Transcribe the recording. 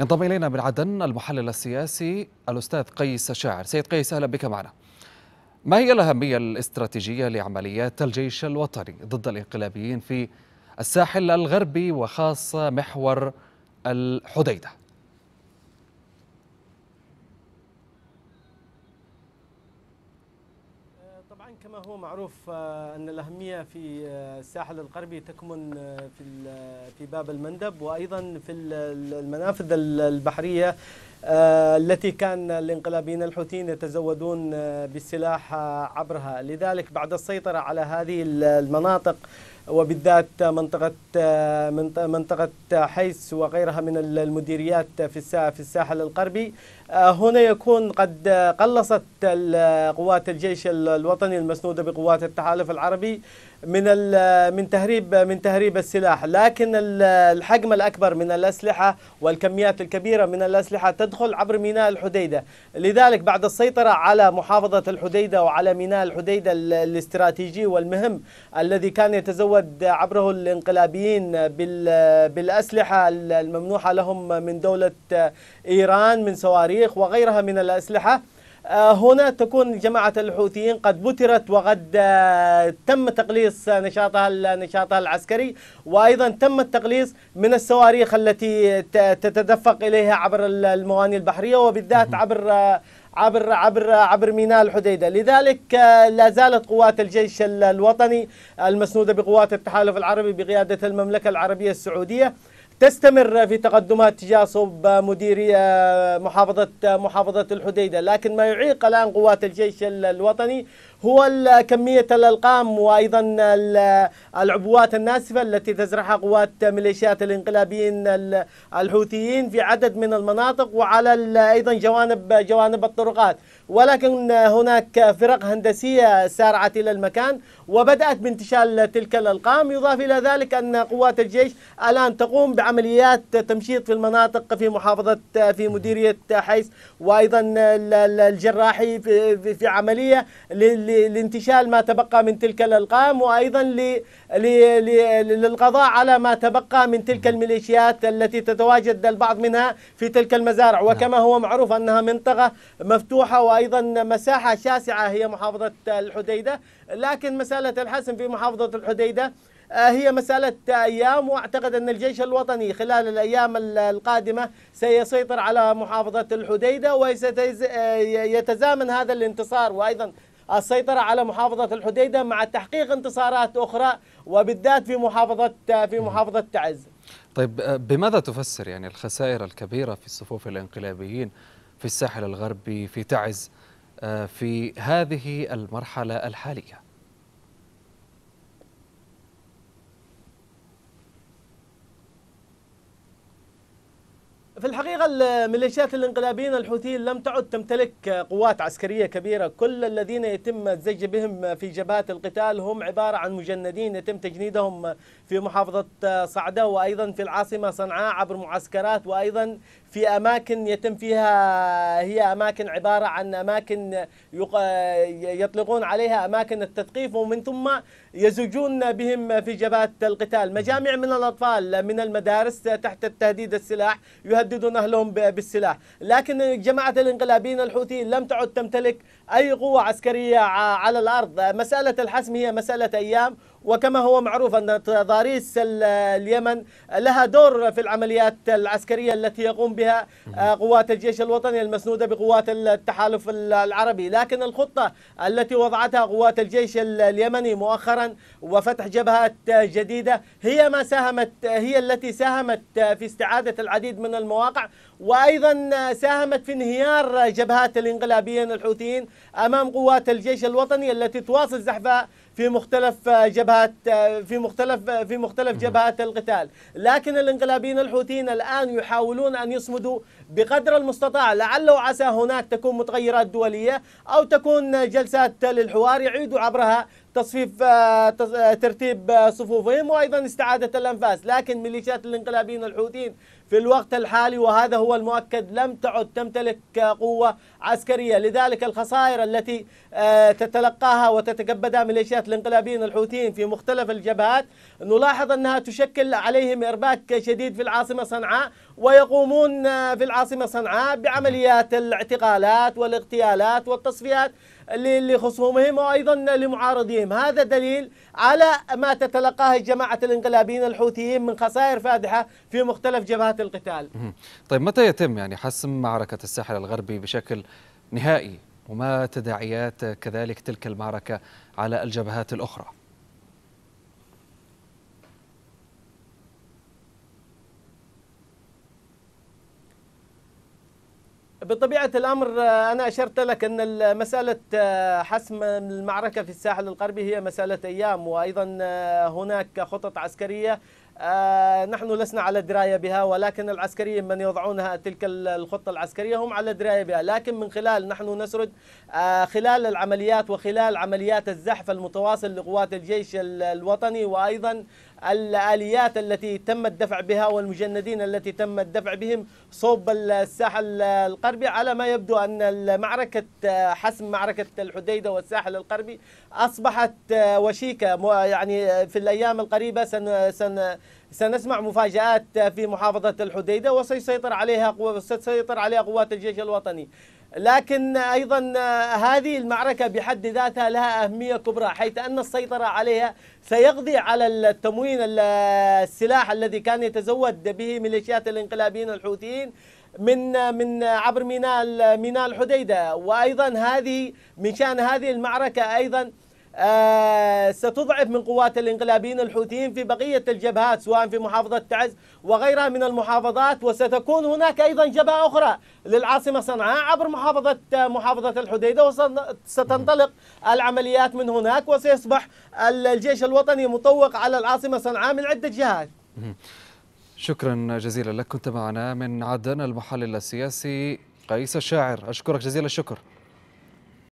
ينضم إلينا من عدن المحلل السياسي الأستاذ قيس الشاعر، سيد قيس أهلا بك معنا ما هي الأهمية الاستراتيجية لعمليات الجيش الوطني ضد الإنقلابيين في الساحل الغربي وخاصة محور الحديدة طبعا كما هو معروف آه، أن الأهمية في آه، الساحل الغربي تكمن آه، في في باب المندب وأيضا في المنافذ البحرية آه، التي كان الانقلابيين الحوثيين يتزودون آه، بالسلاح آه، عبرها لذلك بعد السيطرة على هذه المناطق وبالذات منطقة منطقة حيس وغيرها من المديريات في الساحل الغربي آه، هنا يكون قد قلصت قوات الجيش الوطني المسنودة بقوات التحالف العربي من من تهريب من تهريب السلاح لكن الحجم الأكبر من الأسلحة والكميات الكبيرة من الأسلحة تدخل عبر ميناء الحديدة لذلك بعد السيطرة على محافظة الحديدة وعلى ميناء الحديدة الاستراتيجي والمهم الذي كان يتزود عبره الانقلابيين بالأسلحة الممنوحة لهم من دولة إيران من صواريخ الصواريخ وغيرها من الأسلحة آه، هنا تكون جماعة الحوثيين قد بترت وقد آه، تم تقليص نشاطها نشاطها العسكري وأيضا تم التقليص من الصواريخ التي تتدفق إليها عبر الموانئ البحرية وبالذات عبر آه، عبر عبر عبر ميناء الحديده، لذلك لا زالت قوات الجيش الوطني المسنوده بقوات التحالف العربي بقياده المملكه العربيه السعوديه تستمر في تقدمات تجاه صوب مديرية آه، محافظة آه، محافظة الحديدة لكن ما يعيق الآن قوات الجيش الوطني هو كمية الألقام وأيضا العبوات الناسفة التي تزرعها قوات ميليشيات الانقلابيين الحوثيين في عدد من المناطق وعلى أيضا جوانب جوانب الطرقات ولكن هناك فرق هندسية سارعت إلى المكان وبدأت بانتشال تلك الألقام يضاف إلى ذلك أن قوات الجيش الآن تقوم بعمليات تمشيط في المناطق في محافظة في مديرية حيس وأيضا الجراحي في, في عملية لانتشال ما تبقى من تلك الألقام وأيضا للقضاء على ما تبقى من تلك نعم. الميليشيات التي تتواجد البعض منها في تلك المزارع نعم. وكما هو معروف أنها منطقة مفتوحة وأيضا مساحة شاسعة هي محافظة الحديدة لكن مسألة الحسم في محافظة الحديدة آه، هي مسألة أيام وأعتقد أن الجيش الوطني خلال الأيام القادمة سيسيطر على محافظة الحديدة ويتزامن آه، هذا الانتصار وأيضا السيطرة على محافظة الحديدة مع تحقيق انتصارات أخرى وبالذات في محافظة في محافظة تعز طيب آه، بماذا تفسر يعني الخسائر الكبيرة في الصفوف الانقلابيين في الساحل الغربي في تعز آه، في هذه المرحلة الحالية في الحقيقة الميليشيات الانقلابيين الحوثيين لم تعد تمتلك قوات عسكرية كبيرة كل الذين يتم الزج بهم في جبهات القتال هم عبارة عن مجندين يتم تجنيدهم في محافظة صعدة وأيضا في العاصمة صنعاء عبر معسكرات وأيضا في أماكن يتم فيها هي أماكن عبارة عن أماكن يطلقون عليها أماكن التثقيف ومن ثم يزجون بهم في جبهة القتال مجامع من الأطفال من المدارس تحت التهديد السلاح يهددون أهلهم بالسلاح لكن جماعة الانقلابيين الحوثيين لم تعد تمتلك أي قوة عسكرية على الأرض مسألة الحسم هي مسألة أيام وكما هو معروف أن تضاريس اليمن لها دور في العمليات العسكرية التي يقوم بها آه، قوات الجيش الوطني المسنودة بقوات التحالف العربي لكن الخطة التي وضعتها قوات الجيش اليمني مؤخرا وفتح جبهات جديدة هي ما ساهمت هي التي ساهمت في استعادة العديد من المواقع وأيضا ساهمت في انهيار جبهات الانقلابيين الحوثيين أمام قوات الجيش الوطني التي تواصل زحفها في مختلف جبهات في مختلف في مختلف جبهات القتال لكن الانقلابيين الحوثيين الآن يحاولون أن يصمدوا بقدر المستطاع لعل وعسى هناك تكون متغيرات دولية أو تكون جلسات للحوار يعيدوا عبرها تصفيف آه، آه، ترتيب آه، صفوفهم وايضا استعاده الانفاس، لكن ميليشيات الانقلابيين الحوثيين في الوقت الحالي وهذا هو المؤكد لم تعد تمتلك قوه عسكريه، لذلك الخسائر التي تتلقاها وتتكبدها ميليشيات الانقلابيين الحوثيين في مختلف الجبهات نلاحظ انها تشكل عليهم ارباك شديد في العاصمه صنعاء ويقومون في العاصمه صنعاء بعمليات الاعتقالات والاغتيالات والتصفيات لخصومهم وأيضا لمعارضيهم هذا دليل على ما تتلقاه جماعة الانقلابيين الحوثيين من خسائر فادحة في مختلف جبهات القتال طيب متى يتم يعني حسم معركة الساحل الغربي بشكل نهائي وما تداعيات كذلك تلك المعركة على الجبهات الأخرى بطبيعة الأمر آه، أنا أشرت لك أن مسألة آه، حسم المعركة في الساحل الغربي هي مسألة أيام وأيضا آه، هناك خطط عسكرية نحن لسنا على دراية بها ولكن العسكريين من يضعونها تلك الخطة العسكرية هم على دراية بها لكن من خلال نحن نسرد خلال العمليات وخلال عمليات الزحف المتواصل لقوات الجيش الوطني وأيضا الآليات التي تم الدفع بها والمجندين التي تم الدفع بهم صوب الساحل الغربي على ما يبدو أن معركة حسم معركة الحديدة والساحل الغربي أصبحت وشيكة يعني في الأيام القريبة سن سن سنسمع مفاجآت في محافظة الحديدة وسيسيطر عليها قوات عليها قوات الجيش الوطني لكن أيضا هذه المعركة بحد ذاتها لها أهمية كبرى حيث أن السيطرة عليها سيقضي على التموين السلاح الذي كان يتزود به ميليشيات الانقلابيين الحوثيين من من عبر ميناء ميناء الحديده وايضا هذه من شان هذه المعركه ايضا آه، ستضعف من قوات الانقلابيين الحوثيين في بقية الجبهات سواء في محافظة تعز وغيرها من المحافظات وستكون هناك أيضا جبهة أخرى للعاصمة صنعاء عبر محافظة آه، محافظة الحديدة وستنطلق العمليات من هناك وسيصبح الجيش الوطني مطوق على العاصمة صنعاء من عدة جهات شكرا جزيلا لك كنت معنا من عدن المحلل السياسي قيس الشاعر أشكرك جزيل الشكر